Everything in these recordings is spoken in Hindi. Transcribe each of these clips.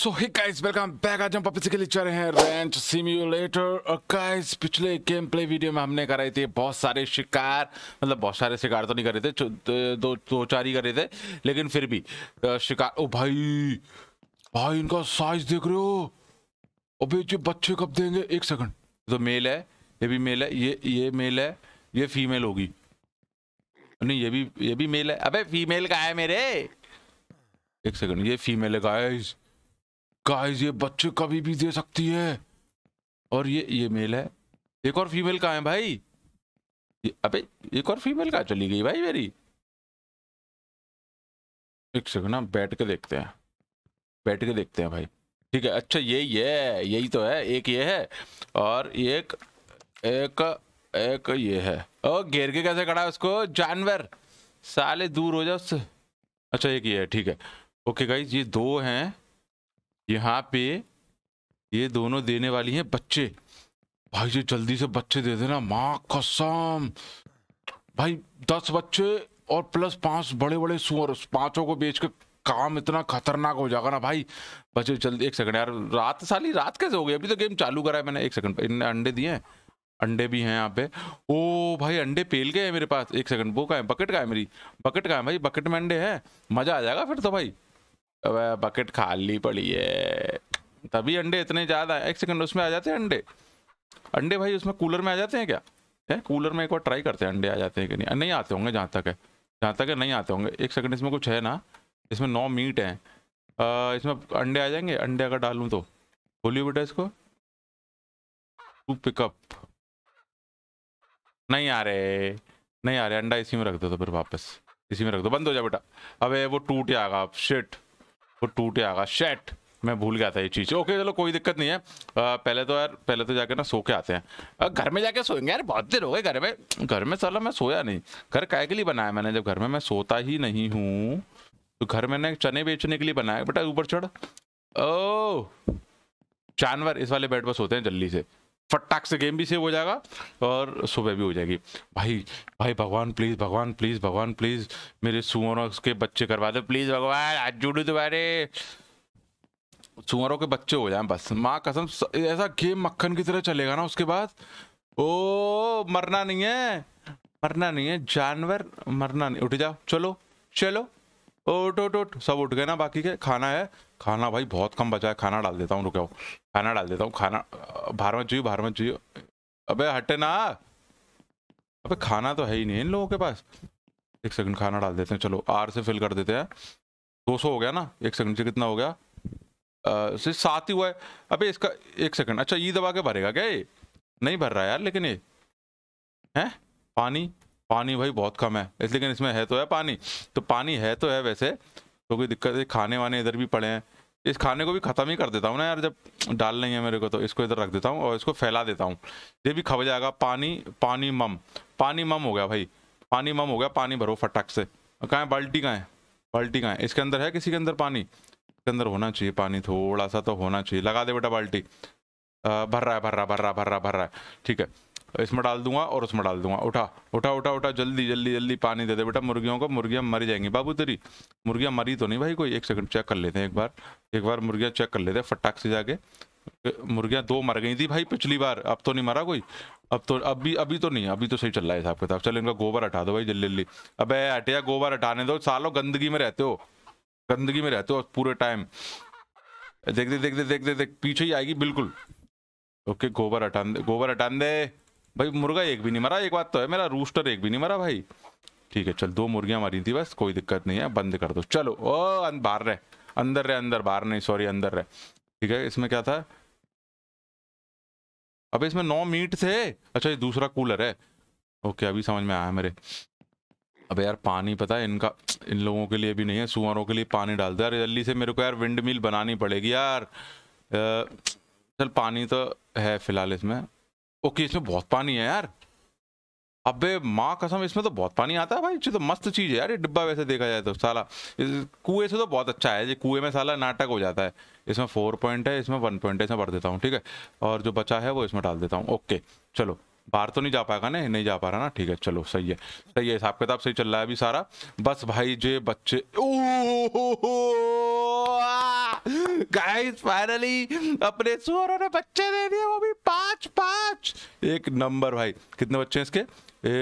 सो ही गाइस वेलकम बैक आज हम पपी के लिए चल रहे हैं रेंच सिम्युलेटर और गाइस पिछले गेम प्ले वीडियो में हमने कराई थी बहुत सारे शिकार मतलब बहुत सारे शिकार तो नहीं कर रहे थे दो दो चार ही कर रहे थे लेकिन फिर भी शिकार ओ भाई भाई इनका साइज देख रहे हो अबे जो बच्चे कब देंगे एक सेकंड तो मेल है ये भी मेल है ये ये मेल है ये फीमेल होगी नहीं ये भी ये भी मेल है अबे फीमेल का है मेरे एक सेकंड ये फीमेल है गाइस गाइस ये बच्चे कभी भी दे सकती है और ये ये मेल है एक और फीमेल कहा है भाई अबे एक और फीमेल कहा चली गई भाई मेरी एक सेकंड ना बैठ के देखते हैं बैठ के देखते हैं भाई ठीक है अच्छा ये ये यही तो है एक ये है और एक एक एक ये है ओ घेर के कैसे खड़ा है उसको जानवर साले दूर हो जाओ उससे अच्छा एक ये है ठीक है ओके गाइज ये दो हैं यहाँ पे ये दोनों देने वाली हैं बच्चे भाई जी जल्दी से बच्चे दे देना माँ कसम भाई दस बच्चे और प्लस पांच बड़े बड़े सुअर पांचों को बेच के काम इतना खतरनाक हो जाएगा ना भाई बच्चे जल्दी एक सेकंड यार रात साली रात कैसे हो गई अभी तो गेम चालू करा है मैंने एक सेकंड इनने अंडे दिए हैं अंडे भी हैं यहाँ पे ओ भाई अंडे पेल गए हैं मेरे पास एक सेकंड वो का है बकेट का है मेरी बकेट का है भाई बकेट में अंडे हैं मजा आ जाएगा फिर तो भाई अबे बकेट खाली पड़ी है तभी अंडे इतने ज़्यादा है एक सेकंड उसमें आ जाते हैं अंडे अंडे भाई उसमें कूलर में आ जाते हैं क्या है कूलर में एक बार ट्राई करते हैं अंडे आ जाते हैं कि नहीं नहीं आते होंगे जहाँ तक है जहाँ तक है नहीं आते होंगे एक सेकंड इसमें कुछ है ना इसमें नौ मीट हैं इसमें अंडे आ जाएंगे अंडे अगर डालूँ तो बोलियो बेटा इसको टू पिकअप नहीं आ रहे नहीं आ रहे अंडा इसी में रख दो तो फिर वापस इसी में रख दो बंद हो जाए बेटा अब वो टूट जाएगा शिट वो तो टूट जाएगा शेट मैं भूल गया था ये चीज़ ओके चलो कोई दिक्कत नहीं है आ, पहले तो यार पहले तो जाकर ना सो के आते हैं घर में जाके सोएंगे यार बहुत देर हो गए घर में घर में साला मैं सोया नहीं घर काय के लिए बनाया मैंने जब घर में मैं सोता ही नहीं हूँ तो घर मैंने चने बेचने के लिए बनाया बेटा ऊपर चढ़ ओ जानवर इस वाले बेड पर सोते हैं जल्दी से फटाक से गेम भी सेव हो जाएगा और सुबह भी हो जाएगी भाई भाई भगवान प्लीज़ भगवान प्लीज़ भगवान प्लीज़ मेरे सुअरों के बच्चे करवा दो प्लीज़ भगवान आज जुड़ू तुम्हारे सुअरों के बच्चे हो जाए बस माँ कसम ऐसा गेम मक्खन की तरह चलेगा ना उसके बाद ओ मरना नहीं है मरना नहीं है जानवर मरना नहीं उठ जाओ चलो चलो उठ उठ उठ सब उठ गए ना बाकी के खाना है खाना भाई बहुत कम बचा है खाना डाल देता हूँ रुके खाना डाल देता हूँ खाना बाहर में चाहिए बाहर में चाहिए अबे हटे ना अबे खाना तो है ही नहीं इन लोगों के पास एक सेकंड खाना डाल देते हैं चलो आर से फिल कर देते हैं सौ हो गया ना एक सेकंड से कितना हो गया सिर्फ सात ही हुआ है अबे इसका एक सेकंड अच्छा ये दबा के भरेगा क्या ये नहीं भर रहा यार लेकिन ये है पानी पानी भाई बहुत कम है लेकिन इसमें है तो है पानी तो पानी है तो है वैसे तो कोई दिक्कत है खाने वाने इधर भी पड़े हैं इस खाने को भी ख़त्म ही कर देता हूँ ना यार जब डाल नहीं है मेरे को तो इसको इधर रख देता हूँ और इसको फैला देता हूँ ये भी खब जाएगा पानी पानी मम पानी मम हो गया भाई पानी मम हो गया पानी भरो फटक से कहाँ बाल्टी कहाँ है बाल्टी कहाँ है इसके अंदर है किसी के अंदर पानी इसके अंदर होना चाहिए पानी थोड़ा सा तो होना चाहिए लगा दे बेटा बाल्टी भर रहा है भर रहा भर रहा भर रहा भर रहा है ठीक है इसमें डाल दूंगा और उसमें डाल दूंगा उठा उठा उठा उठा जल्दी जल्दी जल्दी पानी दे दे बेटा मुर्गियों को मुर्गियाँ मर जाएंगी बाबू तेरी मुर्गियाँ मरी तो नहीं भाई कोई एक सेकंड चेक कर लेते हैं एक बार एक बार मुर्गियाँ चेक कर लेते हैं फटाक से जाके मुर्गियाँ दो मर गई थी भाई पिछली बार अब तो नहीं मरा कोई अब तो अभी अभी तो नहीं अभी तो सही चल रहा है हिसाब किताब चल इनका गोबर हटा दो भाई जल्दी जल्दी अब हटिया गोबर हटाने दो सालों गंदगी में रहते हो गंदगी में रहते हो पूरे टाइम देखते देखते देखते देख पीछे ही आएगी बिल्कुल ओके गोबर हटा दे गोबर हटा दे भाई मुर्गा एक भी नहीं मरा एक बात तो है मेरा रूस्टर एक भी नहीं मरा भाई ठीक है चल दो मुर्गियां मारी थी बस कोई दिक्कत नहीं है बंद कर दो चलो ओ अं, बाहर रहे अंदर रहे अंदर बाहर नहीं सॉरी अंदर रहे ठीक है इसमें क्या था अबे इसमें नौ मीट थे अच्छा ये दूसरा कूलर है ओके अभी समझ में आया मेरे अब यार पानी पता है इनका इन लोगों के लिए भी नहीं है सुअरों के लिए पानी डाल दो यार जल्दी से मेरे को यार विंड मिल बनानी पड़ेगी यार चल पानी तो है फिलहाल इसमें ओके इसमें बहुत पानी है यार अबे माँ कसम इसमें तो बहुत पानी आता है भाई ये तो मस्त चीज़ है यार ये डिब्बा वैसे देखा जाए तो साला कुएं से तो बहुत अच्छा है ये कुएं में साला नाटक हो जाता है इसमें फोर पॉइंट है इसमें वन पॉइंट है इसमें भर देता हूँ ठीक है और जो बचा है वो इसमें डाल देता हूँ ओके चलो बाहर तो नहीं जा पाएगा ना नहीं जा पा रहा ना ठीक है चलो सही है सही है हिसाब किताब सही चल रहा है अभी सारा बस भाई जे बच्चे गाइस फाइनली अपने सुअरों ने बच्चे दे दिए वो भी पांच पांच एक नंबर भाई कितने बच्चे हैं इसके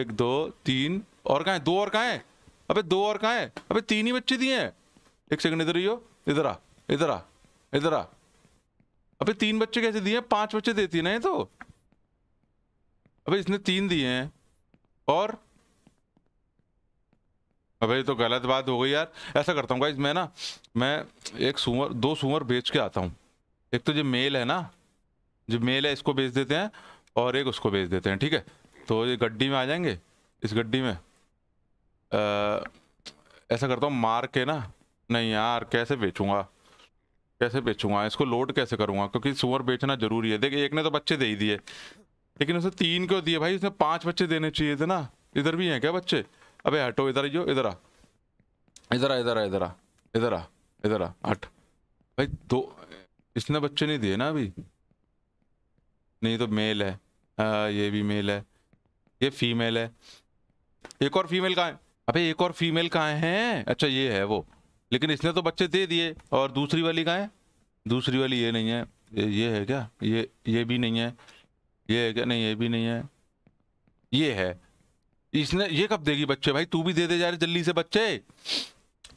एक दो तीन और कहा है दो और कहा है अबे दो और कहा है अबे तीन ही बच्चे दिए हैं एक सेकंड इधर ही हो इधर आ इधर आ इधर आ अबे तीन बच्चे कैसे दिए पांच बच्चे देती है ना ये तो अबे इसने तीन दिए हैं और अबे तो गलत बात हो गई यार ऐसा करता हूँ गाइज मैं ना मैं एक सूमर दो सूमर बेच के आता हूँ एक तो जो मेल है ना जो मेल है इसको बेच देते हैं और एक उसको बेच देते हैं ठीक है तो ये गड्डी में आ जाएंगे इस गड्डी में आ, ऐसा करता हूँ मार के ना नहीं यार कैसे बेचूंगा कैसे बेचूँगा इसको लोड कैसे करूँगा क्योंकि सुअर बेचना जरूरी है देखिए एक ने तो बच्चे दे ही दिए लेकिन उसने तीन क्यों दिए भाई उसने पांच बच्चे देने चाहिए थे ना इधर भी हैं क्या बच्चे अबे हटो इधर आइयो इधर आ इधर आ इधर आ इधर आ इधर आ इधर आ हट भाई दो इसने बच्चे नहीं दिए ना अभी नहीं तो मेल है आ, ये भी मेल है ये फीमेल है एक और फीमेल कहाँ है अबे एक और फीमेल कहाँ है अच्छा ये है वो लेकिन इसने तो बच्चे दे दिए और दूसरी वाली कहाँ है दूसरी वाली ये नहीं है ये, ये है क्या ये ये भी नहीं है ये है क्या नहीं ये भी नहीं है ये है इसने ये कब देगी बच्चे भाई तू भी दे दे जा रही जल्दी से बच्चे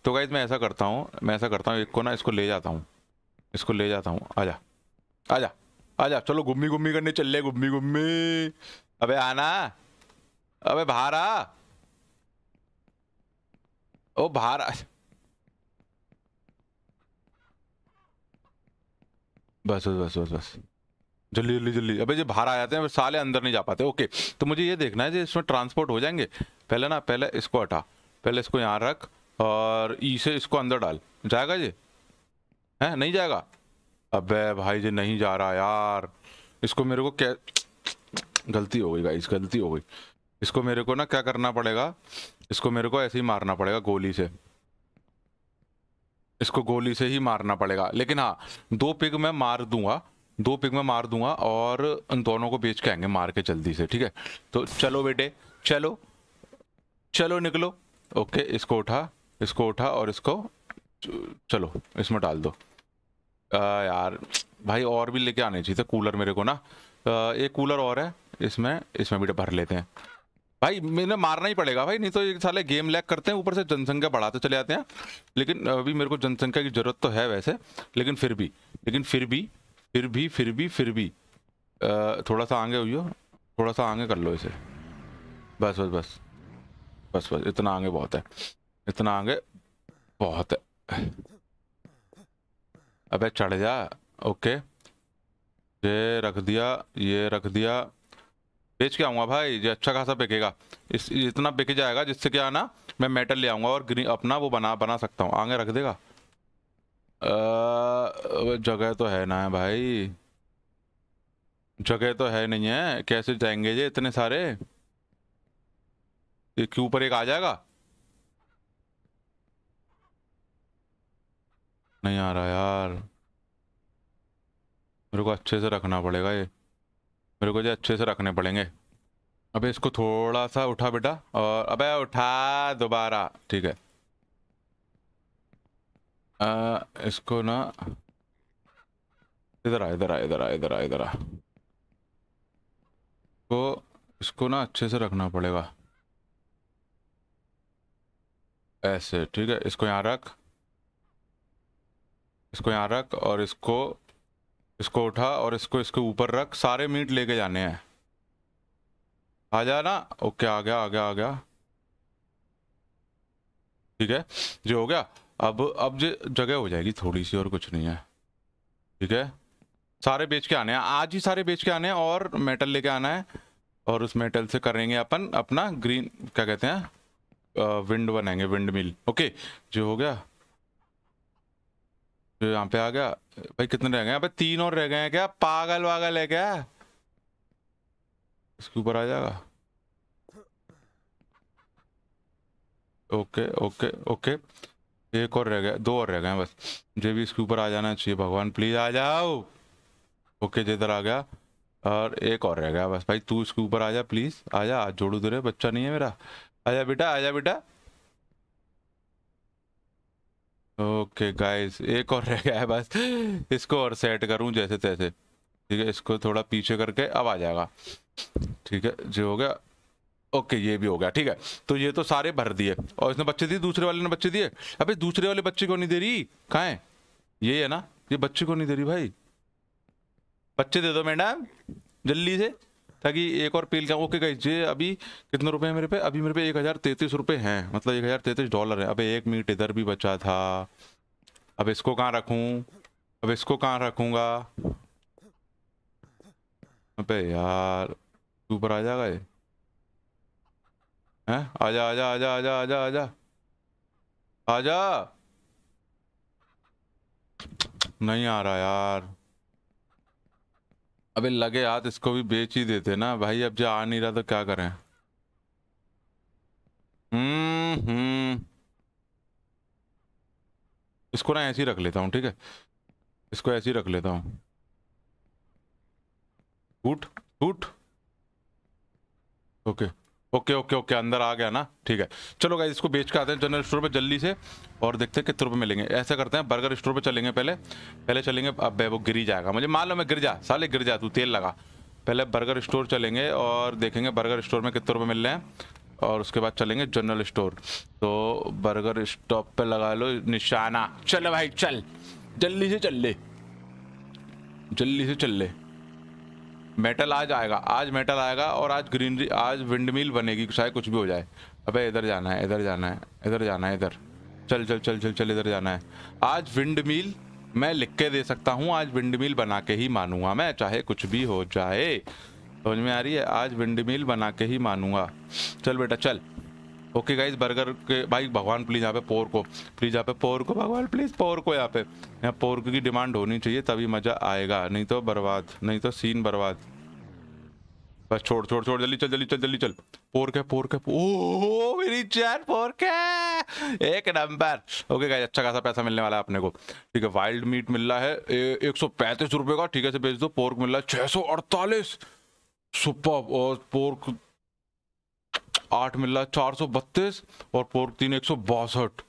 तो गाइज मैं ऐसा करता हूँ मैं ऐसा करता हूँ एक को ना इसको ले जाता हूँ इसको ले जाता हूँ आ जा आ जा चलो गुम्मी गुम्मी करने चल ले गुम्मी गुम्मी अबे आना अबे बाहर आ ओ बाहर आ बस बस बस बस जल्दी जल्दी जल्दी अभी जब बाहर आ जाते हैं साले अंदर नहीं जा पाते ओके तो मुझे ये देखना है जी इसमें ट्रांसपोर्ट हो जाएंगे पहले ना पहले इसको हटा पहले इसको यहाँ रख और ई से इसको अंदर डाल जाएगा जी है नहीं जाएगा अबे भाई जी नहीं जा रहा यार इसको मेरे को क्या गलती हो गई भाई गलती हो गई इसको मेरे को ना क्या करना पड़ेगा इसको मेरे को ऐसे ही मारना पड़ेगा गोली से इसको गोली से ही मारना पड़ेगा लेकिन हाँ दो पिग मैं मार दूंगा दो पिक में मार दूंगा और उन दोनों को बेच के आएंगे मार के जल्दी से ठीक है तो चलो बेटे चलो चलो निकलो ओके इसको उठा इसको उठा और इसको चलो इसमें डाल दो आ, यार भाई और भी लेके आने चाहिए कूलर मेरे को ना आ, एक कूलर और है इसमें इसमें भी भर लेते हैं भाई मैंने मारना ही पड़ेगा भाई नहीं तो एक साले गेम लैग करते हैं ऊपर से जनसंख्या बढ़ाते चले जाते हैं लेकिन अभी मेरे को जनसंख्या की जरूरत तो है वैसे लेकिन फिर भी लेकिन फिर भी फिर भी फिर भी फिर भी आ, थोड़ा सा आगे हुई हो थोड़ा सा आगे कर लो इसे बस बस बस बस बस इतना आगे बहुत है इतना आगे बहुत है अबे चढ़ जा ओके ये रख दिया ये रख दिया बेच के आऊँगा भाई ये अच्छा खासा बिकेगा इस इतना बिक जाएगा जिससे क्या है ना मैं मेटल ले आऊँगा और ग्रीन अपना वो बना बना सकता हूँ आगे रख देगा जगह तो है ना भाई जगह तो है नहीं है कैसे जाएंगे ये इतने सारे एक ऊपर एक आ जाएगा नहीं आ रहा यार मेरे को अच्छे से रखना पड़ेगा ये मेरे को ये अच्छे से रखने पड़ेंगे अबे इसको थोड़ा सा उठा बेटा और अबे उठा दोबारा ठीक है आ, इसको ना इधर आ इधर आ इधर आ इधर आ इधर आ तो इसको ना अच्छे से रखना पड़ेगा ऐसे ठीक है इसको यहाँ रख इसको यहाँ रख और इसको इसको उठा और इसको इसके ऊपर रख सारे मीट लेके जाने हैं आ जा ना ओके आ गया आ गया आ गया ठीक है जो हो गया अब अब जगह हो जाएगी थोड़ी सी और कुछ नहीं है ठीक है सारे बेच के आने हैं आज ही सारे बेच के आने हैं और मेटल लेके आना है और उस मेटल से करेंगे अपन अपना ग्रीन क्या कहते हैं विंड बनाएंगे विंड मिल ओके जो हो गया जो यहाँ पे आ गया भाई कितने रह गए यहाँ पे तीन और रह गए हैं क्या पागल वागल है क्या इसके ऊपर आ जाएगा ओके ओके ओके एक और रह गया दो और रह गए बस जे भी इसके ऊपर आ जाना चाहिए भगवान प्लीज आ जाओ ओके जिधर आ गया और एक और रह गया बस भाई तू इसके ऊपर आ जा प्लीज आ जा आज जोड़ू तेरे बच्चा नहीं है मेरा आ जा बेटा आ जा बेटा ओके गाइस एक और रह गया है बस इसको और सेट करूं जैसे तैसे ठीक है इसको थोड़ा पीछे करके अब आ जाएगा ठीक है जो हो गया ओके ये भी हो गया ठीक है तो ये तो सारे भर दिए और इसने बच्चे दिए दूसरे वाले ने बच्चे दिए अबे दूसरे वाले बच्चे को नहीं दे रही कहाँ है ये है ना ये बच्चे को नहीं दे रही भाई बच्चे दे दो मैडम जल्दी से ताकि एक और पेल का ओके गाइज ये अभी कितने रुपए हैं मेरे पे अभी मेरे पे एक हज़ार तैतीस रुपये हैं मतलब एक हज़ार तैतीस डॉलर है अबे एक मिनट इधर भी बचा था अब इसको कहाँ रखूँ अब इसको कहाँ रखूँगा अबे यार ऊपर आ जाएगा ये आजा आजा आजा आजा आजा आजा आजा नहीं आ रहा यार अबे लगे हाथ इसको भी बेच ही देते ना भाई अब जो आ नहीं रहा तो क्या करें हम्म हम्म इसको ना ऐसे ही रख लेता हूँ ठीक है इसको ऐसे ही रख लेता हूँ उठ उठ ओके ओके ओके ओके अंदर आ गया ना ठीक है चलो गाइज इसको बेच के आते हैं जनरल स्टोर पे जल्दी से और देखते हैं कितने रुपये मिलेंगे ऐसा करते हैं बर्गर स्टोर पे चलेंगे पहले पहले चलेंगे अब वो गिरी जाएगा मुझे मालूम है गिर जा साले गिर जा तू तेल लगा पहले बर्गर स्टोर चलेंगे और देखेंगे बर्गर स्टोर में कितने रुपये मिल रहे हैं और उसके बाद चलेंगे जनरल स्टोर तो बर्गर स्टॉप पर लगा लो निशाना चल भाई चल जल्दी से चल ले जल्दी से चल ले मेटल आज आएगा आज मेटल आएगा और आज ग्रीनरी आज विंड मिल बनेगी शायद कुछ भी हो जाए अबे इधर जाना है इधर जाना है इधर जाना है इधर चल चल चल चल चल इधर जाना है आज विंड मिल मैं लिख के दे सकता हूँ आज विंड मिल बना के ही मानूंगा मैं चाहे कुछ भी हो जाए समझ में आ रही है आज विंड मिल बना के ही मानूंगा चल बेटा चल ओके गाइज बर्गर के भाई भगवान प्लीज़ यहाँ पे पोर को प्लीज़ यहाँ पे पोर को भगवान प्लीज़ पोर को यहाँ पे यहाँ पोर की डिमांड होनी चाहिए तभी मज़ा आएगा नहीं तो बर्बाद नहीं तो सीन बर्बाद बस छोड़ छोड़ छोड़ जल्दी चल जल्दी चल जल्दी चल पोर के पोर के ओ मेरी चैन पोर के एक नंबर ओके गाइस अच्छा खासा पैसा मिलने वाला है अपने को ठीक है वाइल्ड मीट मिल रहा है एक सौ पैंतीस रुपये का ठीक है से बेच दो पोर्क मिल रहा है छः सौ अड़तालीस सुपर और पोर्क आठ मिल है चार सौ बत्तीस और पोर्क तीन एक सौ बासठ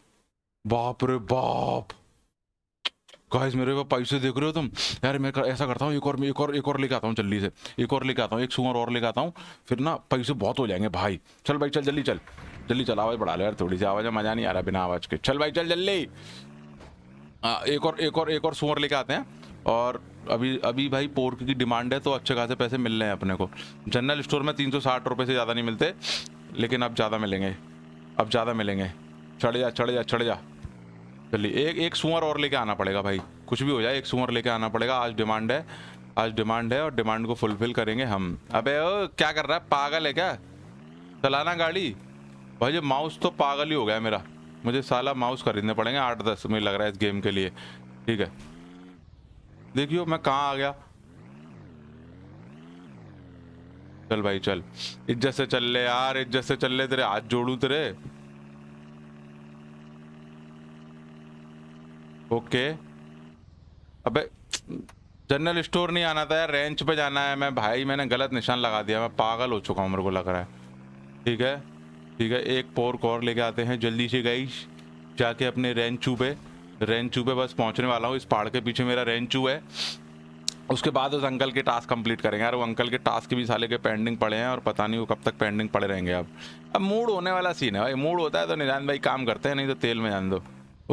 बाप रे बाप गाइस मेरे पास पैसे देख रहे हो तुम यार मैं कर, ऐसा करता हूँ एक और एक और एक और लेके आता हूँ जल्दी से एक और लेके आता हूँ एक सुअर और लेके आता हूँ फिर ना पैसे बहुत हो जाएंगे भाई चल भाई चल जल्दी चल जल्दी चल आवाज़ बढ़ा ले यार थोड़ी सी आवाज़ मज़ा नहीं आ रहा बिना आवाज़ के चल भाई चल जल्दी हाँ, एक और एक और एक और सुअर लेके आते हैं और अभी अभी भाई पोर्क की डिमांड है तो अच्छे खासे पैसे मिल रहे हैं अपने को जनरल स्टोर में तीन सौ साठ रुपये से ज़्यादा नहीं मिलते लेकिन अब ज़्यादा मिलेंगे अब ज़्यादा मिलेंगे चढ़ जा चढ़ जा चढ़ जा चलिए एक एक सुअर और लेके आना पड़ेगा भाई कुछ भी हो जाए एक सुअर लेके आना पड़ेगा आज डिमांड है आज डिमांड है और डिमांड को फुलफिल करेंगे हम अबे ओ क्या कर रहा है पागल है क्या चलाना गाड़ी भाई जी माउस तो पागल ही हो गया मेरा मुझे साला माउस खरीदने पड़ेंगे आठ दस में लग रहा है इस गेम के लिए ठीक है देखियो मैं कहाँ आ गया चल भाई चल इज्जत से चल ले यार इज्जत से चल ले तेरे हाथ जोड़ू तेरे ओके अबे जनरल स्टोर नहीं आना था यार रेंच पे जाना है मैं भाई मैंने गलत निशान लगा दिया मैं पागल हो चुका हूँ मेरे को लग रहा है ठीक है ठीक है एक पोर कोर लेके आते हैं जल्दी से गई जाके अपने रेंचू पे रेंचू पे बस पहुँचने वाला हूँ इस पहाड़ के पीछे मेरा रेंचू है उसके बाद उस अंकल के टास्क कंप्लीट करेंगे यार वो अंकल के टास्क भी साले के पेंडिंग पड़े हैं और पता नहीं वो कब तक पेंडिंग पड़े रहेंगे अब अब मूड होने वाला सीन है भाई मूड होता है तो निदान भाई काम करते हैं नहीं तो तेल में जान दो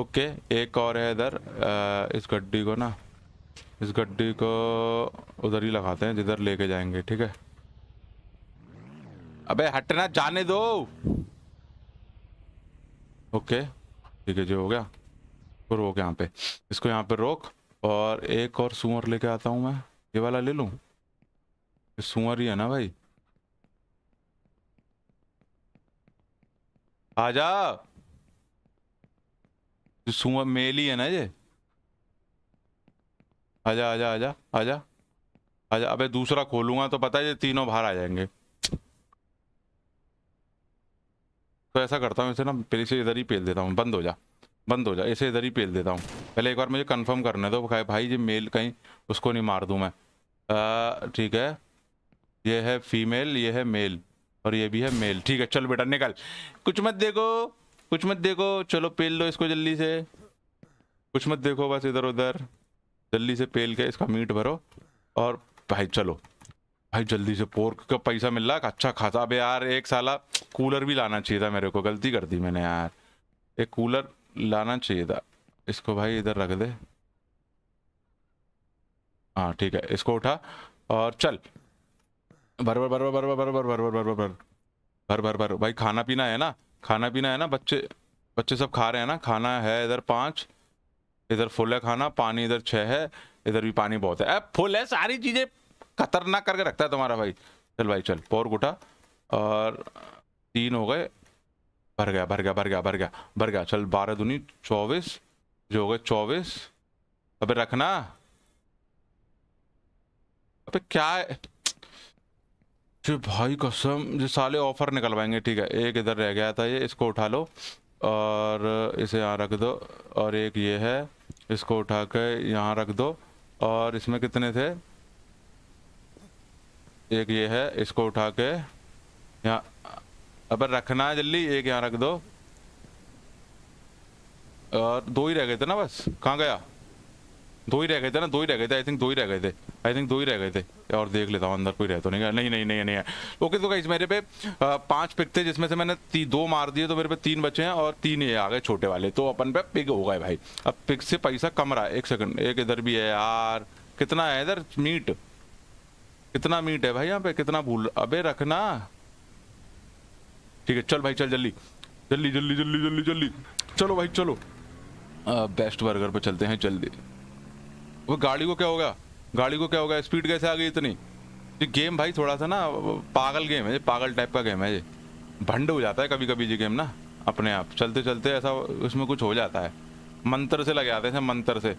ओके एक और है इधर इस गड्डी को ना इस गड्डी को उधर ही लगाते हैं जिधर लेके जाएंगे ठीक है अबे हटना जाने दो ओके ठीक है जो हो गया रोक यहाँ पे इसको यहाँ पे रोक और एक और सुअर लेके आता हूँ मैं ये वाला ले लूँ सूअर ही है ना भाई जा सुअर मेल ही है ना ये आ आ जा जा आ जा आ आजा अबे दूसरा खोलूंगा तो पता है ये तीनों बाहर आ जाएंगे तो ऐसा करता हूँ इसे ना पहले से इधर ही पेल देता हूँ बंद हो जा बंद हो जाए इसे इधर ही पेल देता हूँ पहले एक बार मुझे कंफर्म करना दो भाई भाई मेल कहीं उसको नहीं मार दूँ मैं ठीक है ये है फीमेल ये है मेल और ये भी है मेल ठीक है चल बेटा निकल कुछ मत देखो कुछ मत देखो चलो पेल लो इसको जल्दी से कुछ मत देखो बस इधर उधर जल्दी से पेल के इसका मीट भरो और भाई चलो भाई जल्दी से पोर्क का पैसा मिल रहा अच्छा खासा अबे यार एक साला कूलर भी लाना चाहिए था मेरे को गलती कर दी मैंने यार एक कूलर लाना चाहिए था इसको भाई इधर रख दे हाँ ठीक है इसको उठा और चल भर भर भर भर भर भर भर भर भर भर भर भर भर भाई खाना पीना है ना खाना पीना है ना बच्चे बच्चे सब खा रहे हैं ना खाना है इधर पाँच इधर फुल है खाना पानी इधर छः है इधर भी पानी बहुत है अब फुल है सारी चीज़ें खतरनाक करके रखता है तुम्हारा भाई चल भाई चल पोर उठा और तीन हो गए भर गया भर गया भर गया भर गया भर गया चल बारह दूनी चौबीस जो हो गए चौबीस अबे रखना अबे क्या है जो भाई कसम जो साले ऑफर निकलवाएंगे ठीक है एक इधर रह गया था ये इसको उठा लो और इसे यहाँ रख दो और एक ये है इसको उठा के यहाँ रख दो और इसमें कितने थे एक ये है इसको उठा के यहाँ अब रखना जल्दी एक यहाँ रख दो और दो ही रह गए थे ना बस कहाँ गया दो ही रह गए थे ना दो ही रह गए थे आई थिंक दो ही रह गए थे आई थिंक दो ही रह गए थे और देख लेता हूँ अंदर कोई रह तो नहीं गया नहीं नहीं नहीं नहीं है ओके तो गाइज मेरे पे पांच पिक थे जिसमें से मैंने ती, दो मार दिए तो मेरे पे तीन बचे हैं और तीन ये आ गए छोटे वाले तो अपन पे पिक हो गए भाई अब पिक से पैसा कम रहा है एक सेकंड एक इधर भी है यार कितना है इधर मीट कितना मीट है भाई यहाँ पे कितना भूल अबे रखना ठीक है चल भाई चल जल्दी जल्दी जल्दी जल्दी जल्दी जल्दी चलो भाई चलो आ, बेस्ट बर्गर पर चलते हैं जल्दी वो गाड़ी को क्या होगा गाड़ी को क्या होगा स्पीड कैसे आ गई इतनी ये गेम भाई थोड़ा सा ना पागल गेम है ये पागल टाइप का गेम है ये भंड हो जाता है कभी कभी ये गेम ना अपने आप चलते चलते ऐसा उसमें कुछ हो जाता है मंत्र से लगे आते हैं मंत्र से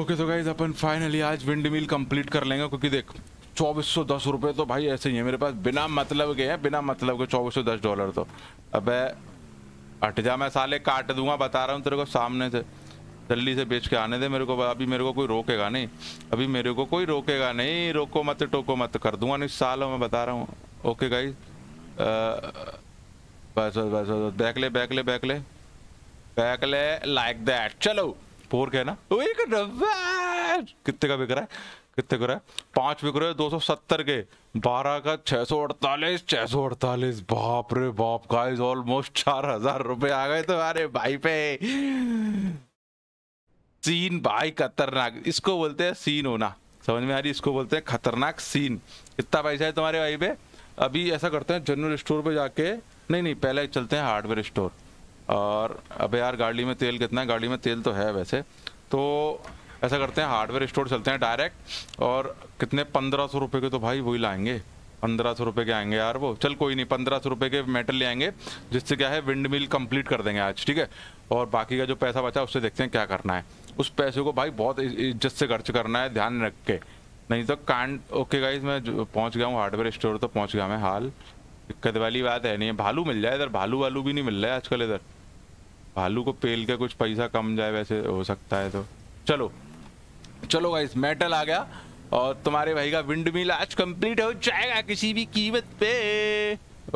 ओके तो गाइज अपन फाइनली आज विंड मिल कंप्लीट कर लेंगे क्योंकि देख चौबीस सौ दस रुपये तो भाई ऐसे ही है मेरे पास बिना मतलब के हैं बिना मतलब के चौबीस सौ दस डॉलर तो अब हट जा मैं साले काट दूंगा बता रहा हूँ तेरे को सामने से जल्दी से बेच के आने दे मेरे को अभी मेरे को कोई रोकेगा नहीं अभी मेरे को कोई रोकेगा नहीं रोको मत टोको मत कर दूंगा नहीं साल मैं बता रहा हूँ ओके गाई बस बस बस बैक ले बैक ले बैक ले बैक ले लाइक दैट चलो फोर के ना कितने का बिक रहा है कितने करे पांच विक दो सौ सत्तर के बारह का छह सौ अड़तालीस छह सौ अड़तालीस बाप रे बाप गाइस ऑलमोस्ट चार हजार रुपए आ गए तुम्हारे भाई पे सीन भाई खतरनाक इसको बोलते हैं सीन होना समझ में आ रही इसको बोलते हैं खतरनाक सीन इतना पैसा है तुम्हारे भाई पे अभी ऐसा करते हैं जनरल स्टोर पे जाके नहीं नहीं पहले चलते हैं हार्डवेयर स्टोर और अब यार गाड़ी में तेल कितना है गाड़ी में तेल तो है वैसे तो ऐसा करते हैं हार्डवेयर स्टोर चलते हैं डायरेक्ट और कितने पंद्रह सौ रुपये के तो भाई वही लाएंगे पंद्रह सौ रुपये के आएंगे यार वो चल कोई नहीं पंद्रह सौ रुपये के मेटल ले आएंगे जिससे क्या है विंड मिल कम्प्लीट कर देंगे आज ठीक है और बाकी का जो पैसा बचा उससे देखते हैं क्या करना है उस पैसे को भाई बहुत इज्जत से खर्च करना है ध्यान रख के नहीं तो कांड ओके गाइज मैं पहुंच गया हूँ हार्डवेयर स्टोर तो पहुंच गया मैं हाल दिक्कत वाली बात है नहीं भालू मिल जाए इधर भालू वालू भी नहीं मिल रहा है आजकल इधर भालू को पेल के कुछ पैसा कम जाए वैसे हो सकता है तो चलो चलो गाइस मेटल आ गया और तुम्हारे भाई का विंड मिल आज कंप्लीट हो जाएगा किसी भी कीमत पे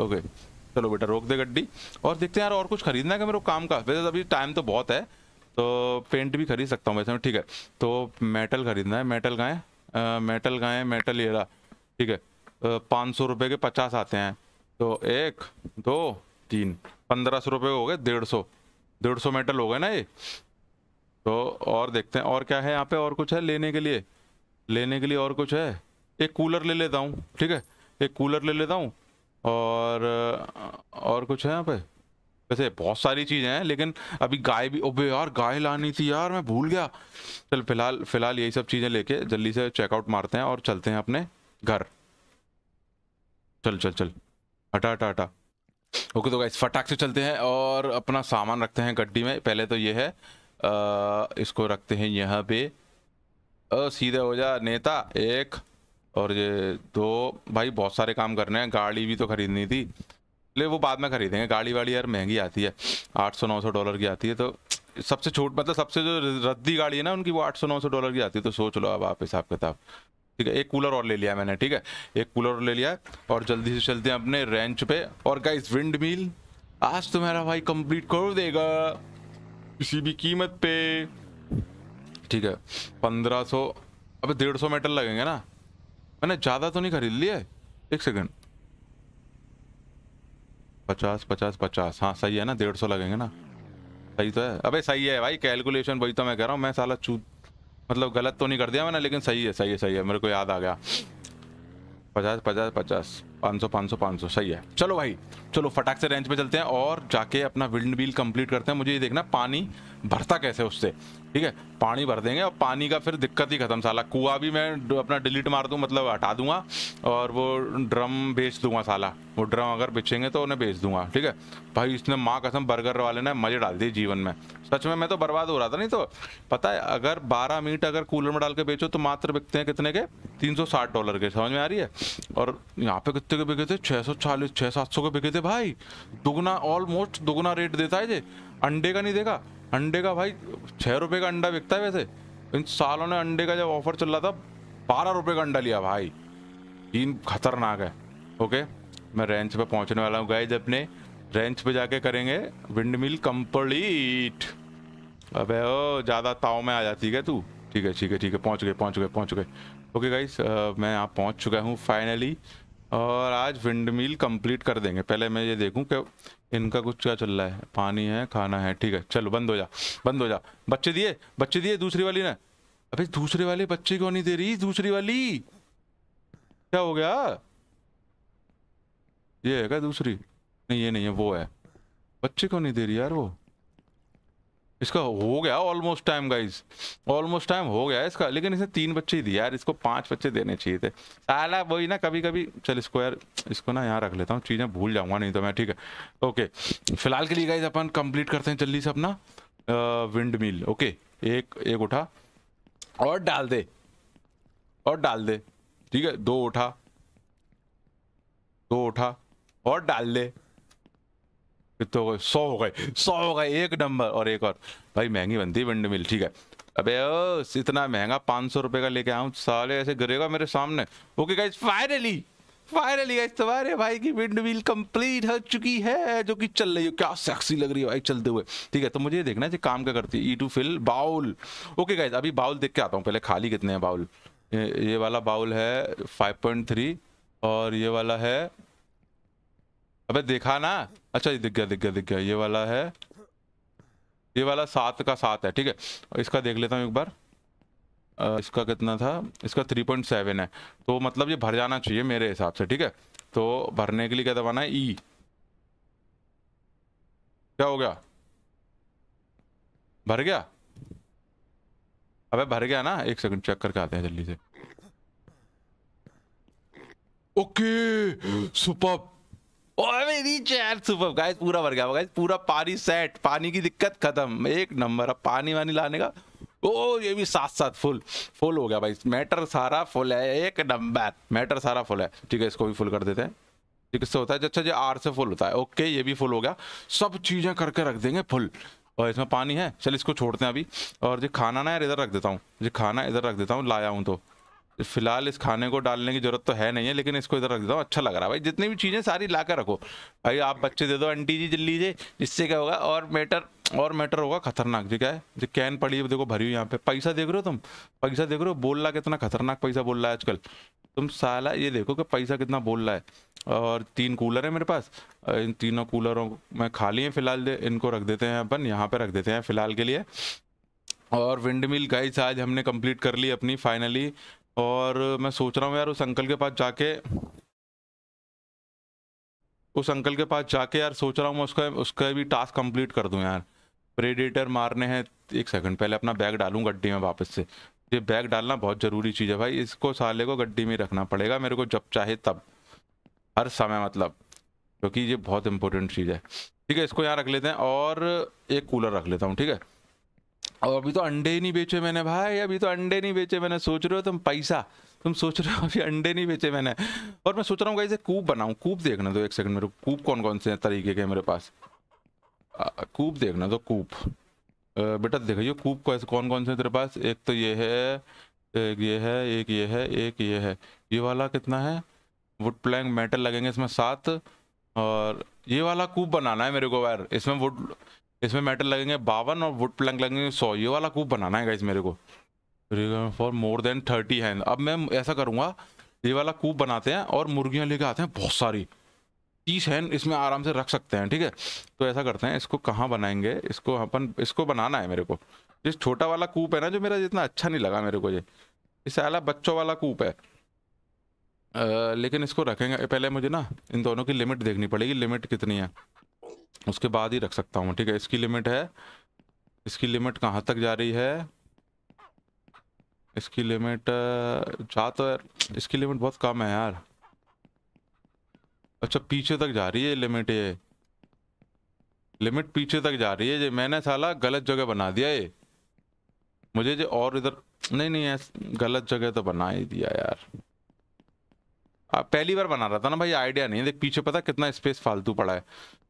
ओके चलो बेटा रोक दे गड्डी और देखते हैं यार और कुछ खरीदना है मेरे को काम का वैसे अभी टाइम तो बहुत है तो पेंट भी खरीद सकता हूँ वैसे मैं ठीक है तो मेटल खरीदना है मेटल का है मेटल का मेटल ये रहा ठीक है पाँच सौ रुपये के पचास आते हैं तो एक दो तीन पंद्रह सौ रुपये हो गए डेढ़ सौ डेढ़ सौ मेटल हो गए ना ये तो और देखते हैं और क्या है यहाँ पे और कुछ है लेने के लिए लेने के लिए और कुछ है एक कूलर ले लेता हूँ ठीक है एक कूलर ले लेता हूँ और और कुछ है यहाँ पे वैसे बहुत सारी चीज़ें हैं लेकिन अभी गाय भी ओबे यार गाय लानी थी यार मैं भूल गया चल फिलहाल फिलहाल यही सब चीज़ें लेके जल्दी से चेकआउट मारते हैं और चलते हैं अपने घर चल चल चल हटा हटा हटा ओके तो गाइस फटाक से चलते हैं और अपना सामान रखते हैं गड्डी में पहले तो ये है आ, इसको रखते हैं यहाँ पे सीधे हो जा नेता एक और ये दो भाई बहुत सारे काम करने हैं गाड़ी भी तो खरीदनी थी ले वो बाद में खरीदेंगे गाड़ी वाड़ी यार महंगी आती है आठ सौ नौ सौ डॉलर की आती है तो सबसे छोट मतलब सबसे जो रद्दी गाड़ी है ना उनकी वो आठ सौ नौ सौ डॉलर की आती है तो सोच लो अब आप हिसाब किताब ठीक है एक कूलर और ले लिया मैंने ठीक है एक कूलर और ले लिया और जल्दी से चलते हैं अपने रेंच पे और गाइस विंड मिल आज तुम्हारा भाई कंप्लीट कर देगा किसी भी कीमत पे ठीक है पंद्रह सौ अब डेढ़ सौ मेटल लगेंगे ना मैंने ज़्यादा तो नहीं खरीद लिया है एक सेकेंड पचास पचास पचास हाँ सही है ना डेढ़ सौ लगेंगे ना सही तो है अबे सही है भाई कैलकुलेशन वही तो मैं कह रहा हूँ मैं साला चूत मतलब गलत तो नहीं कर दिया मैंने लेकिन सही है सही है सही है मेरे को याद आ गया पचास पचास पचास 500 500 500 सही है चलो भाई चलो फटाक से रेंज पे चलते हैं और जाके अपना विंड बिल कंप्लीट करते हैं मुझे ये देखना पानी भरता कैसे उससे ठीक है पानी भर देंगे और पानी का फिर दिक्कत ही खत्म साला कुआ भी मैं अपना डिलीट मार दूँ मतलब हटा दूंगा और वो ड्रम बेच दूंगा साला वो ड्रम अगर बेचेंगे तो उन्हें बेच दूंगा ठीक है भाई इसने माँ कसम बर्गर वाले ने मजे डाल दिए जीवन में सच में मैं तो बर्बाद हो रहा था नहीं तो पता है अगर बारह मीट अगर कूलर में डाल के बेचो तो मात्र बिकते हैं कितने के तीन डॉलर के समझ में आ रही है और यहाँ पे कितने कितने के बिके थे छः सौ चालीस छः सात सौ के बिके थे भाई दुगना ऑलमोस्ट दुगना रेट देता है जे अंडे का नहीं देखा अंडे का भाई छः रुपये का अंडा बिकता है वैसे इन सालों ने अंडे का जब ऑफर चल रहा था बारह रुपये का अंडा लिया भाई तीन खतरनाक है ओके मैं रेंच पे पहुंचने वाला हूँ गाइज अपने रेंच पे जाके करेंगे विंड मिल कम्प्लीट अबे ओ ज़्यादा ताव में आ जाती है तू ठीक है ठीक है ठीक है पहुँच गए पहुँच गए पहुँच गए ओके गाइस मैं यहाँ पहुँच चुका हूँ फाइनली और आज विंड मिल कम्प्लीट कर देंगे पहले मैं ये देखूं कि इनका कुछ क्या चल रहा है पानी है खाना है ठीक है चलो बंद हो जा बंद हो जा बच्चे दिए बच्चे दिए दूसरी वाली ने अबे दूसरे वाले बच्चे क्यों नहीं दे रही दूसरी वाली क्या हो गया ये है क्या दूसरी नहीं ये नहीं है वो है बच्चे क्यों नहीं दे रही यार वो इसका हो गया almost time guys almost time हो गया इसका लेकिन इसे तीन बच्चे ही दिए यार इसको पांच बच्चे देने चाहिए थे साला वही ना कभी कभी चल इसको यार इसको ना यहाँ रख लेता हूँ चीज़ें भूल जाऊँगा नहीं तो मैं ठीक है ओके फिलहाल के लिए गाइज अपन कंप्लीट करते हैं जल्दी से अपना विंड मिल ओके एक एक उठा और डाल दे और डाल दे ठीक है दो उठा दो उठा और डाल दे कितने हो गए सौ हो गए सौ हो गए एक नंबर और एक और भाई महंगी बनती है विंड मिल ठीक है अबे ओ, इतना महंगा पाँच सौ रुपये का लेके आऊँ साले ऐसे गिरेगा मेरे सामने okay guys finally finally guys तुम्हारे भाई की विंड मिल कम्प्लीट हो चुकी है जो कि चल रही है क्या सेक्सी लग रही है भाई चलते हुए ठीक है तो मुझे ये देखना है काम क्या करती है ई to fill bowl okay guys अभी बाउल देख के आता हूँ पहले खाली कितने हैं बाउल ये वाला बाउल है थ्री और ये वाला है अबे देखा ना अच्छा ये दिख गया दिख गया दिख गया ये वाला है ये वाला सात का सात है ठीक है इसका देख लेता हूँ एक बार आ, इसका कितना था इसका थ्री पॉइंट सेवन है तो मतलब ये भर जाना चाहिए मेरे हिसाब से ठीक है तो भरने के लिए क्या दबाना है ई e। क्या हो गया भर गया अबे भर गया ना एक सेकंड चेक करके आते हैं जल्दी से ओके सुपर और नीचे यार सुपर गाइस पूरा भर गया गाइस पूरा पानी सेट पानी की दिक्कत खत्म एक नंबर अब पानी वानी लाने का ओ ये भी साथ साथ फुल फुल हो गया भाई मैटर सारा फुल है एक नंबर मैटर सारा फुल है ठीक है इसको भी फुल कर देते हैं ठीक किससे होता है जो अच्छा जो आर से फुल होता है ओके ये भी फुल हो गया सब चीज़ें करके रख देंगे फुल और इसमें पानी है चल इसको छोड़ते हैं अभी और जो खाना ना यार इधर रख देता हूँ जो खाना इधर रख देता हूँ लाया हूँ तो फिलहाल इस खाने को डालने की जरूरत तो है नहीं है लेकिन इसको इधर रख देता हूँ अच्छा लग रहा है भाई जितनी भी चीज़ें सारी ला कर रखो भाई आप बच्चे दे दो आंटी जी जल्दी से जिससे क्या होगा और मैटर और मैटर होगा खतरनाक जी क्या है जो कैन पड़ी है देखो भरी हुई यहाँ पे पैसा देख रहे हो तुम पैसा देख रहे हो बोल रहा कितना खतरनाक पैसा बोल रहा है आजकल तुम साला ये देखो कि पैसा कितना बोल रहा है और तीन कूलर है मेरे पास इन तीनों कूलरों में खाली हैं फिलहाल इनको रख देते हैं अपन यहाँ पे रख देते हैं फिलहाल के लिए और विंड मिल गाइस आज हमने कंप्लीट कर ली अपनी फाइनली और मैं सोच रहा हूँ यार उस अंकल के पास जाके उस अंकल के पास जाके यार सोच रहा हूँ मैं उसका उसका भी टास्क कंप्लीट कर दूँ यार प्रेडेटर मारने हैं एक सेकंड पहले अपना बैग डालूँ गड्डी में वापस से ये बैग डालना बहुत ज़रूरी चीज़ है भाई इसको साले को गड्डी में रखना पड़ेगा मेरे को जब चाहे तब हर समय मतलब क्योंकि ये बहुत इंपॉर्टेंट चीज़ है ठीक है इसको यहाँ रख लेते हैं और एक कूलर रख लेता हूँ ठीक है और अभी तो अंडे ही नहीं बेचे मैंने भाई अभी तो अंडे नहीं बेचे मैंने सोच रहे हो तुम पैसा तुम सोच रहे हो अभी अंडे नहीं बेचे मैंने और मैं सोच रहा हूँ कैसे कूप बनाऊँ कूप देखना दो एक सेकंड मेरे कूप कौन कौन से तरीके के मेरे पास कूप देखना दो कूप बेटा देखियो कूप कैसे कौन कौन से तेरे पास एक तो ये है एक ये है एक ये है एक ये है ये वाला कितना है वुड प्लैंक मेटल लगेंगे इसमें सात और ये वाला कूप बनाना है मेरे को यार इसमें वुड इसमें मेटल लगेंगे बावन और वुड प्लैंक लगेंगे सौ ये वाला कूप बनाना है इस मेरे को for more than thirty hand अब मैं ऐसा करूँगा ये वाला कूप बनाते हैं और मुर्गियाँ लेके आते हैं बहुत सारी तीस हैंड इसमें आराम से रख सकते हैं ठीक है तो ऐसा करते हैं इसको कहाँ बनाएंगे इसको अपन इसको बनाना है मेरे को जिस छोटा वाला कूप है ना जो मेरा जितना अच्छा नहीं लगा मेरे को ये इस अला बच्चों वाला कूप है आ, लेकिन इसको रखेंगे पहले मुझे ना इन दोनों की लिमिट देखनी पड़ेगी लिमिट कितनी है उसके बाद ही रख सकता हूँ ठीक है इसकी लिमिट है इसकी लिमिट कहाँ तक जा रही है इसकी लिमिट जा तो यार इसकी लिमिट बहुत कम है यार अच्छा पीछे तक जा रही है लिमिट ये लिमिट पीछे तक जा रही है ये मैंने साला गलत जगह बना दिया ये मुझे जो और इधर नहीं नहीं गलत जगह तो बना ही दिया यार पहली बार बना रहा था ना भाई आइडिया नहीं देख पीछे पता कितना स्पेस फालतू पड़ा है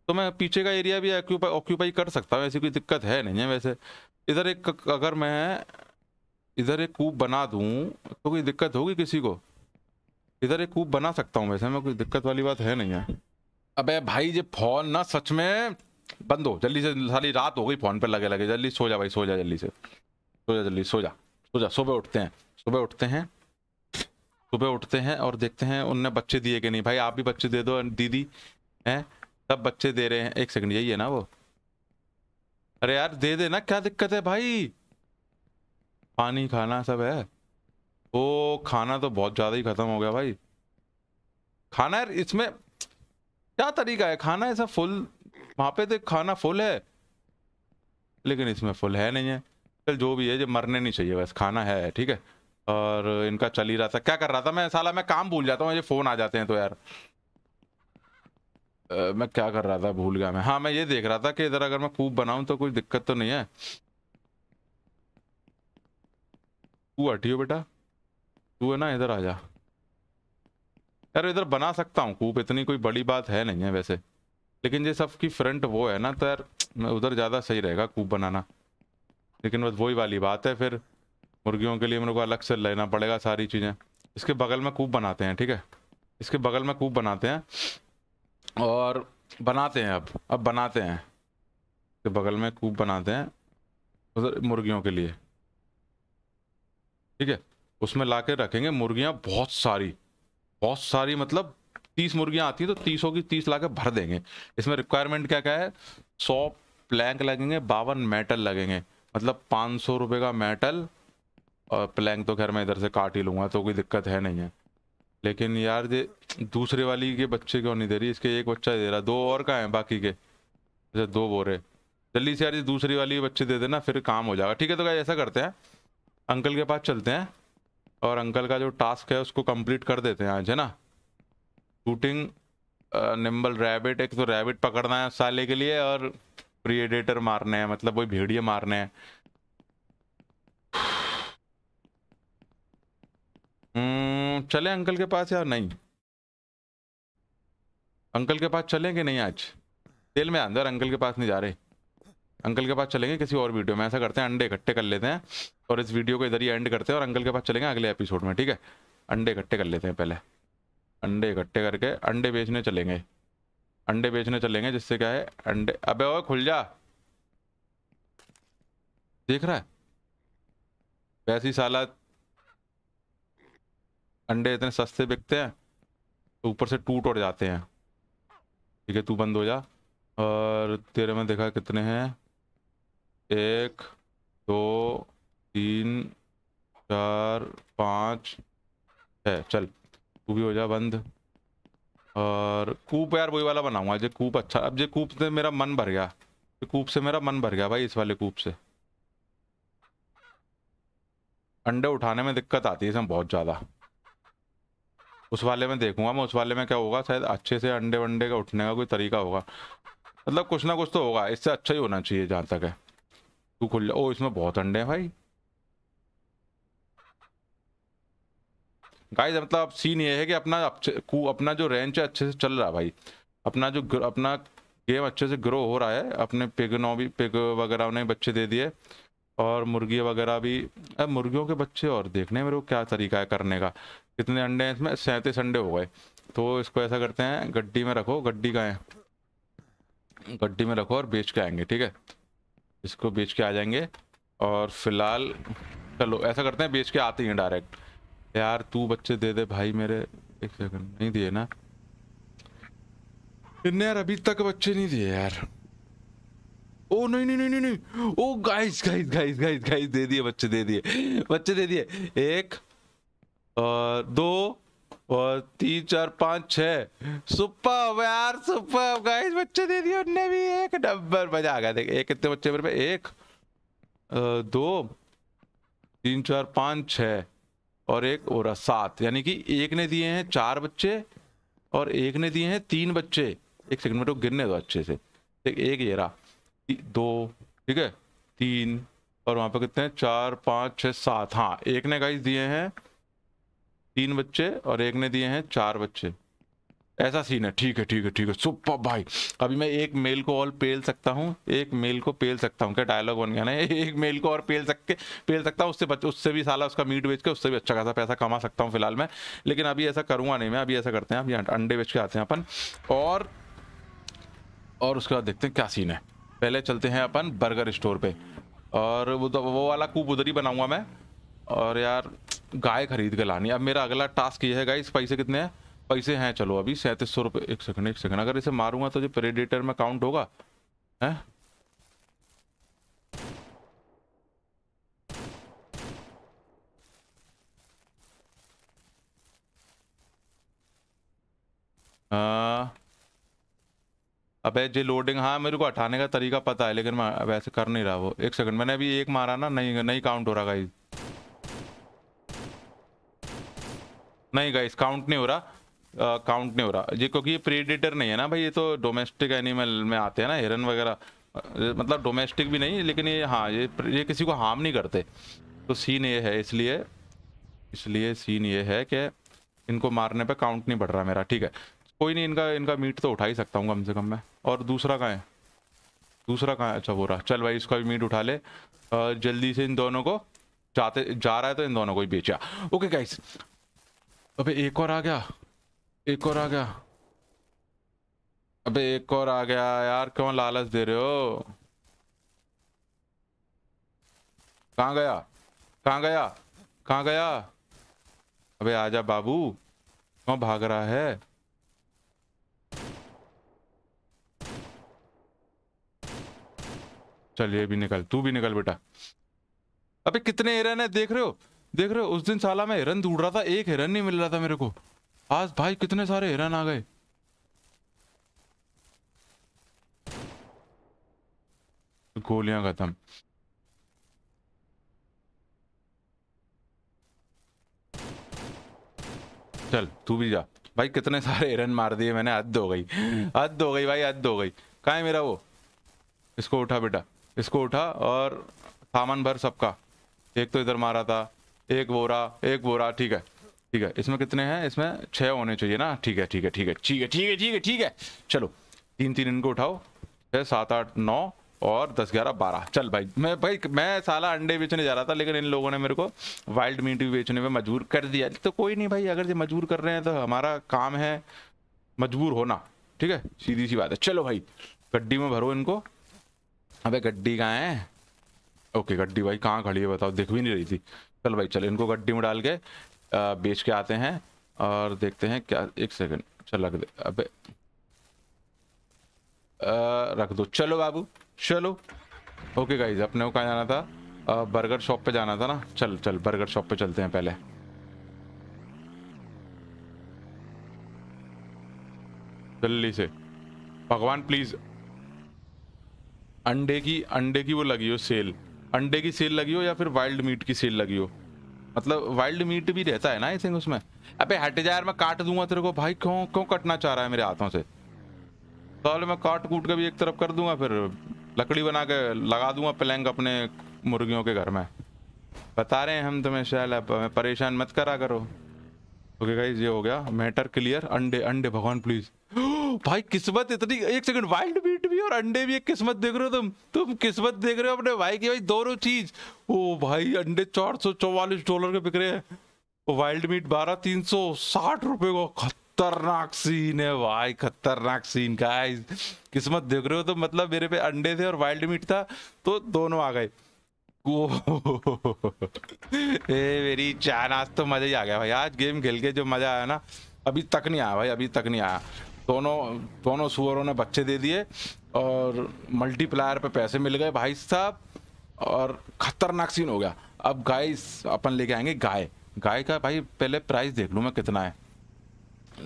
तो मैं पीछे का एरिया भी ऑक्यूपाई कर सकता हूँ ऐसी कोई दिक्कत है नहीं है वैसे इधर एक अगर मैं इधर एक कूप बना दूँ तो कोई दिक्कत होगी किसी को इधर एक कूप बना सकता हूँ वैसे मैं कोई दिक्कत वाली बात है नहीं है अब भाई ये फोन ना सच में बंद हो जल्दी से सारी रात हो गई फोन पर लगे लगे जल्दी सो जा भाई सो जा जल्दी से सो जा जल्दी सो जा सो जा सुबह उठते हैं सुबह उठते हैं सुबह उठते हैं और देखते हैं उनने बच्चे दिए कि नहीं भाई आप भी बच्चे दे दो दीदी हैं सब बच्चे दे रहे हैं एक सेकंड यही है ना वो अरे यार दे दे ना क्या दिक्कत है भाई पानी खाना सब है वो खाना तो बहुत ज़्यादा ही ख़त्म हो गया भाई खाना यार इसमें क्या तरीका है खाना ऐसा फुल वहाँ पे तो खाना फुल है लेकिन इसमें फुल है नहीं है चल जो भी है जो मरने नहीं चाहिए बस खाना है ठीक है और इनका चल ही रहा था क्या कर रहा था मैं साला मैं काम भूल जाता हूँ ये फ़ोन आ जाते हैं तो यार आ, मैं क्या कर रहा था भूल गया मैं हाँ मैं ये देख रहा था कि इधर अगर मैं कूप बनाऊँ तो कोई दिक्कत तो नहीं है तू हटियो बेटा तू है ना इधर आ जा यार इधर बना सकता हूँ कूप इतनी कोई बड़ी बात है नहीं है वैसे लेकिन ये सब की फ्रंट वो है ना तो यार उधर ज़्यादा सही रहेगा कूप बनाना लेकिन बस वही वाली बात है फिर मुर्गियों के लिए मेरे को अलग से लेना पड़ेगा सारी चीज़ें इसके बगल में कूप बनाते हैं ठीक है इसके बगल में कूप बनाते हैं और बनाते हैं अब अब बनाते हैं इसके बगल में कूप बनाते हैं उधर मुर्गियों के लिए ठीक है उसमें ला के रखेंगे मुर्गियाँ बहुत सारी बहुत सारी मतलब तीस मुर्गियाँ आती हैं तो तीसों की तीस ला के भर देंगे इसमें रिक्वायरमेंट क्या क्या है सौ प्लैंक लगेंगे बावन मेटल लगेंगे मतलब पाँच सौ रुपये का मेटल और प्लैंग तो खैर मैं इधर से काट ही लूँगा तो कोई दिक्कत है नहीं है लेकिन यार ये दूसरे वाली के बच्चे क्यों नहीं दे रही इसके एक बच्चा दे रहा दो और का हैं बाकी के अच्छा दो बोरे जल्दी से यार ये दूसरी वाली बच्चे दे देना फिर काम हो जाएगा ठीक है तो क्या ऐसा करते हैं अंकल के पास चलते हैं और अंकल का जो टास्क है उसको कंप्लीट कर देते हैं आज है ना शूटिंग निम्बल रैबिट एक तो रैबिट पकड़ना है साले के लिए और प्रिएडेटर मारने हैं मतलब वही भेड़िए मारने हैं हम्म, चले अंकल के पास या नहीं अंकल के पास चलेंगे नहीं आज तेल में अंदर अंकल के पास नहीं जा रहे अंकल के पास चलेंगे किसी और वीडियो में ऐसा करते हैं अंडे इकट्ठे कर लेते हैं और इस वीडियो को इधर ही एंड करते हैं और अंकल के पास चलेंगे अगले एपिसोड में ठीक है अंडे इकट्ठे कर लेते हैं पहले अंडे इकट्ठे करके अंडे बेचने चलेंगे अंडे बेचने चलेंगे जिससे क्या है अंडे अब खुल जा देख रहा है वैसी साला अंडे इतने सस्ते बिकते हैं तो ऊपर से टूट और जाते हैं ठीक है तू बंद हो जा और तेरे में देखा कितने हैं एक दो तीन चार पाँच है चल तू भी हो जा बंद और कूप यार वही वाला बनाऊंगा जो कूप अच्छा अब जो कूप से मेरा मन भर गया कूप से मेरा मन भर गया भाई इस वाले कूप से अंडे उठाने में दिक्कत आती है इसमें बहुत ज़्यादा उस वाले में देखूंगा मैं उस वाले में क्या होगा शायद अच्छे से अंडे वंडे का उठने का कोई तरीका होगा मतलब कुछ ना कुछ तो होगा इससे अच्छा ही होना चाहिए जहाँ तक है तू खुल ओ इसमें बहुत अंडे हैं भाई गाइस मतलब सीन ये है कि अपना अच्छे अपना जो रेंच है अच्छे से चल रहा है भाई अपना जो अपना गेम अच्छे से ग्रो हो रहा है अपने पिग नो भी पिग वगैरह उन्हें बच्चे दे दिए और मुर्गी वगैरह भी अब मुर्गियों के बच्चे और देखने मेरे को क्या तरीका है करने का कितने अंडे हैं इसमें सैंतीस अंडे हो गए तो इसको ऐसा करते हैं गड्डी में रखो गड्डी का है गड्डी में रखो और बेच के आएंगे ठीक है इसको बेच के आ जाएंगे और फिलहाल चलो ऐसा करते हैं बेच के आते ही डायरेक्ट यार तू बच्चे दे दे भाई मेरे एक सेकंड नहीं दिए ना इन्हें यार अभी तक बच्चे नहीं दिए यार ओ नहीं नहीं नहीं नहीं oh guys guys guys guys guys दे दिए बच्चे दे दिए बच्चे दे दिए एक दो और तीन चार पाँच छह सुपर यार सुपर गाइस बच्चे दे दिए उनने भी एक नंबर मजा आ गया देख एक कितने बच्चे मेरे पे एक दो तीन चार पाँच छह और एक और सात यानी कि एक ने दिए हैं चार बच्चे और एक ने दिए हैं तीन बच्चे एक सेकंड में तो गिरने दो अच्छे से देख एक ये रहा दो ठीक है तीन और वहाँ पे कितने हैं चार पाँच छह सात हाँ एक ने गाइस दिए हैं तीन बच्चे और एक ने दिए हैं चार बच्चे ऐसा सीन है ठीक है ठीक है ठीक है सुपर भाई अभी मैं एक मेल को और पेल सकता हूँ एक मेल को पेल सकता हूँ क्या डायलॉग बन गया ना एक मेल को और पेल सक पेल सकता हूँ उससे उससे भी साला उसका मीट बेच के उससे भी अच्छा खासा पैसा कमा सकता हूँ फिलहाल मैं लेकिन अभी ऐसा करूँगा नहीं मैं अभी ऐसा करते हैं अभी अं-, अंडे बेच के आते हैं अपन और और उसके बाद देखते हैं क्या सीन है पहले चलते हैं अपन बर्गर स्टोर पर और वो तो, वो वाला कूप उधर ही बनाऊँगा मैं और यार गाय खरीद के लानी अब मेरा अगला टास्क ये है गाइस पैसे कितने हैं पैसे हैं चलो अभी सैंतीस सौ रुपये एक सेकंड एक सेकंड अगर इसे मारूंगा तो जो प्रेडेटर में काउंट होगा है अबे जे लोडिंग हाँ मेरे को हटाने का तरीका पता है लेकिन मैं वैसे कर नहीं रहा वो एक सेकंड मैंने अभी एक मारा ना नहीं नहीं काउंट हो रहा गाइस नहीं गाइस काउंट नहीं हो रहा काउंट नहीं हो रहा जी क्योंकि ये प्रीडेटर नहीं है ना भाई ये तो डोमेस्टिक एनिमल में आते हैं ना हिरन वगैरह मतलब डोमेस्टिक भी नहीं लेकिन ये हाँ ये ये किसी को हार्म नहीं करते तो सीन ये है इसलिए इसलिए सीन ये है कि इनको मारने पे काउंट नहीं बढ़ रहा मेरा ठीक है कोई नहीं इनका इनका मीट तो उठा ही सकता हूँ कम से कम मैं और दूसरा कहाँ है दूसरा कहाँ अच्छा हो रहा चल भाई इसका भी मीट उठा ले जल्दी से इन दोनों को जाते जा रहा है तो इन दोनों को ही बेचा ओके गाइस अबे एक और आ गया एक और आ गया अबे एक और आ गया यार क्यों लालच दे रहे हो कहाँ गया कहाँ गया कहाँ गया अबे आजा बाबू क्यों भाग रहा है चल ये भी निकल तू भी निकल बेटा अबे कितने एरिया ने देख रहे हो देख रहे हो उस दिन साला में हिरन ढूंढ रहा था एक हिरन नहीं मिल रहा था मेरे को आज भाई कितने सारे हिरन आ गए गोलियां खत्म चल तू भी जा भाई कितने सारे हिरन मार दिए मैंने हद हो गई हद हो गई भाई हद हो गई कहा है मेरा वो इसको उठा बेटा इसको उठा और सामान भर सबका एक तो इधर मारा था एक बोरा एक बोरा ठीक है ठीक है इसमें कितने हैं इसमें छः होने चाहिए ना ठीक है ठीक है ठीक है ठीक है ठीक है ठीक है ठीक है चलो तीन तीन इनको उठाओ छः सात आठ नौ और दस ग्यारह बारह चल भाई मैं भाई मैं साला अंडे बेचने जा रहा था लेकिन इन लोगों ने मेरे को वाइल्ड मीट भी बेचने में मजबूर कर दिया तो कोई नहीं भाई अगर ये मजबूर कर रहे हैं तो हमारा काम है मजबूर होना ठीक है सीधी सी बात है चलो भाई गड्डी में भरो इनको अबे गड्डी कहाँ है ओके गड्डी भाई कहाँ खड़ी है बताओ दिख भी नहीं रही थी चल भाई चल इनको गड्डी में डाल के बेच के आते हैं और देखते हैं क्या एक सेकंड चल रख दे अबे रख दो चलो बाबू चलो ओके गाइज अपने को कहाँ जाना था बर्गर शॉप पे जाना था ना चल चल बर्गर शॉप पे चलते हैं पहले जल्दी से भगवान प्लीज अंडे की अंडे की वो लगी हो सेल अंडे की सेल लगी हो या फिर वाइल्ड मीट की सेल लगी हो मतलब वाइल्ड मीट भी रहता है ना आई थिंक उसमें अबे हट जा यार मैं काट दूंगा तेरे को भाई क्यों क्यों कटना चाह रहा है मेरे हाथों से तो मैं काट कूट के भी एक तरफ कर दूंगा फिर लकड़ी बना के लगा दूंगा प्लैंक अपने मुर्गियों के घर में बता रहे हैं हम तुम्हें शैल हमें परेशान मत करा करो ओके okay ये हो गया मैटर क्लियर अंडे अंडे भगवान प्लीज भाई किस्मत इतनी एक सेकंड वाइल्ड भी और अंडे भी एक किस्मत देख रहे हो तुम तुम किस्मत देख रहे हो अपने भाई की भाई दोनों चीज ओ भाई अंडे चार सौ चौवालीस डॉलर के बिक रहे हैं वाइल्ड मीट बारह तीन सौ साठ रुपये को खतरनाक सीन है भाई खतरनाक सीन का किस्मत देख रहे हो तो मतलब मेरे पे अंडे थे और वाइल्ड मीट था तो दोनों आ गए ए, मेरी चैन आज तो मजा ही आ गया भाई आज गेम खेल के जो मजा आया ना अभी तक नहीं आया भाई अभी तक नहीं आया दोनों दोनों सुअरों ने बच्चे दे दिए और मल्टीप्लायर पे पैसे मिल गए भाई साहब और खतरनाक सीन हो गया अब गाय अपन लेके आएंगे गाय गाय का भाई पहले प्राइस देख लूँ मैं कितना है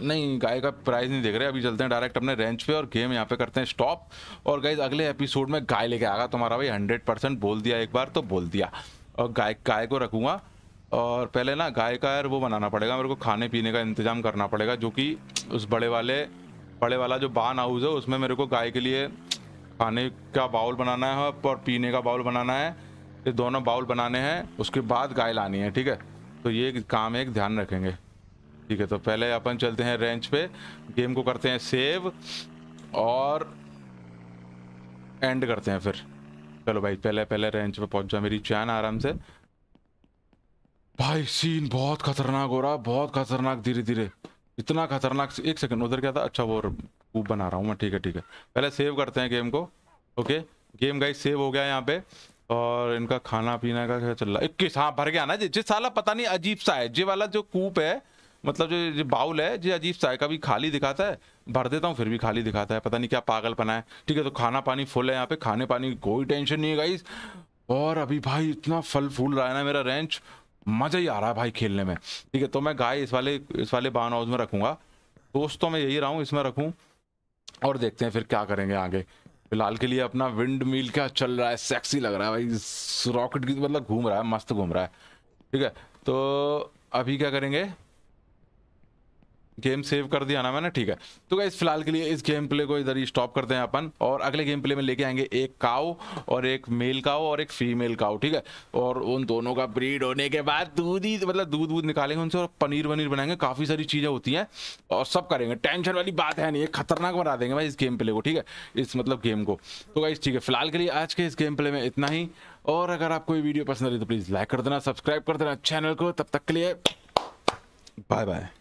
नहीं गाय का प्राइस नहीं देख रहे अभी चलते हैं डायरेक्ट अपने रेंज पे और गेम यहाँ पे करते हैं स्टॉप और गाइज अगले एपिसोड में गाय लेके आएगा तुम्हारा भाई हंड्रेड परसेंट बोल दिया एक बार तो बोल दिया और गाय गाय को रखूँगा और पहले ना गाय का यार वो बनाना पड़ेगा मेरे को खाने पीने का इंतजाम करना पड़ेगा जो कि उस बड़े वाले बड़े वाला जो बान हाउस है उसमें मेरे को गाय के लिए खाने का बाउल बनाना है और पीने का बाउल बनाना है ये दोनों बाउल बनाने हैं उसके बाद गाय लानी है ठीक है तो ये काम एक ध्यान रखेंगे ठीक है तो पहले अपन चलते हैं रेंच पे गेम को करते हैं सेव और एंड करते हैं फिर चलो भाई पहले पहले रेंच पे पहुंच जाओ मेरी चैन आराम से भाई सीन बहुत खतरनाक हो रहा बहुत खतरनाक धीरे धीरे इतना खतरनाक एक सेकंड उधर क्या था अच्छा वो कूप बना रहा हूँ मैं ठीक है ठीक है पहले सेव करते हैं गेम को ओके गेम गाइस सेव हो गया यहाँ पे और इनका खाना पीना का क्या चल रहा है इक्कीस हाँ भर गया ना जी जिस साला पता नहीं अजीब सा है जे वाला जो कूप है मतलब जो जो बाउल है जो अजीब सा है कभी खाली दिखाता है भर देता हूँ फिर भी खाली दिखाता है पता नहीं क्या पागल पना है ठीक है तो खाना पानी फुल है यहाँ पे खाने पानी कोई टेंशन नहीं है गाइस और अभी भाई इतना फल फूल रहा है ना मेरा रेंच मज़ा ही आ रहा है भाई खेलने में ठीक है तो मैं गाय इस वाले इस वाले बान हाउस में रखूंगा दोस्तों में यही रहा हूँ इसमें रखूँ और देखते हैं फिर क्या करेंगे आगे फिलहाल के लिए अपना विंड मील क्या चल रहा है सेक्सी लग रहा है भाई रॉकेट की मतलब घूम रहा है मस्त घूम रहा है ठीक है तो अभी क्या करेंगे गेम सेव कर दिया ना मैंने ठीक है तो क्या फिलहाल के लिए इस गेम प्ले को इधर ही स्टॉप करते हैं अपन और अगले गेम प्ले में लेके आएंगे एक काओ और एक मेल काओ और एक फीमेल काओ ठीक है और उन दोनों का ब्रीड होने के बाद दूध ही मतलब दूध वूध निकालेंगे उनसे और पनीर वनीर बनाएंगे काफ़ी सारी चीज़ें होती हैं और सब करेंगे टेंशन वाली बात है नहीं खतरनाक बना देंगे भाई इस गेम प्ले को ठीक है इस मतलब गेम को तो क्या ठीक है फिलहाल के लिए आज के इस गेम प्ले में इतना ही और अगर आपको ये वीडियो पसंद आई तो प्लीज़ लाइक कर देना सब्सक्राइब कर देना चैनल को तब तक के लिए बाय बाय